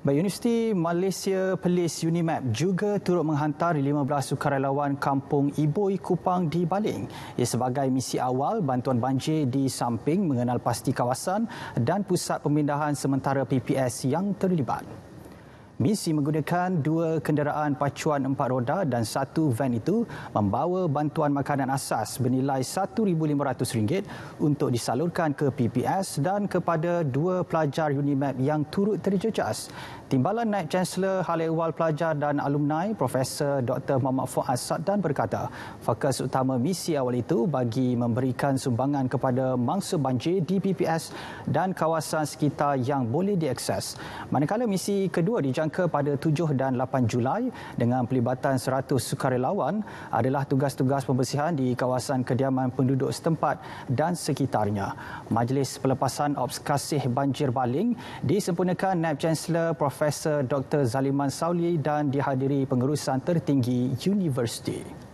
Baik, Universiti Malaysia Pelis UNIMAP juga turut menghantar 15 sukarelawan kampung Iboi Kupang di Baling. Ia sebagai misi awal bantuan banjir di samping mengenal pasti kawasan dan pusat pemindahan sementara PPS yang terlibat. Misi menggunakan dua kenderaan pacuan empat roda dan satu van itu membawa bantuan makanan asas bernilai RM1,500 untuk disalurkan ke PPS dan kepada dua pelajar UNIMED yang turut terjejas. Timbalan Naib Chancellor Hal Ehwal Pelajar dan Alumni Profesor Dr. Muhammad Fuad Saddan berkata, fokus utama misi awal itu bagi memberikan sumbangan kepada mangsa banjir di PPS dan kawasan sekitar yang boleh diakses. Manakala misi kedua dijangka dijangka pada 7 dan 8 Julai dengan pelibatan 100 sukarelawan adalah tugas-tugas pembersihan di kawasan kediaman penduduk setempat dan sekitarnya. Majlis Pelepasan Obskasih Banjir Baling disempurnakan Naib Chancellor Profesor Dr. Zaliman Sauli dan dihadiri pengurusan tertinggi universiti.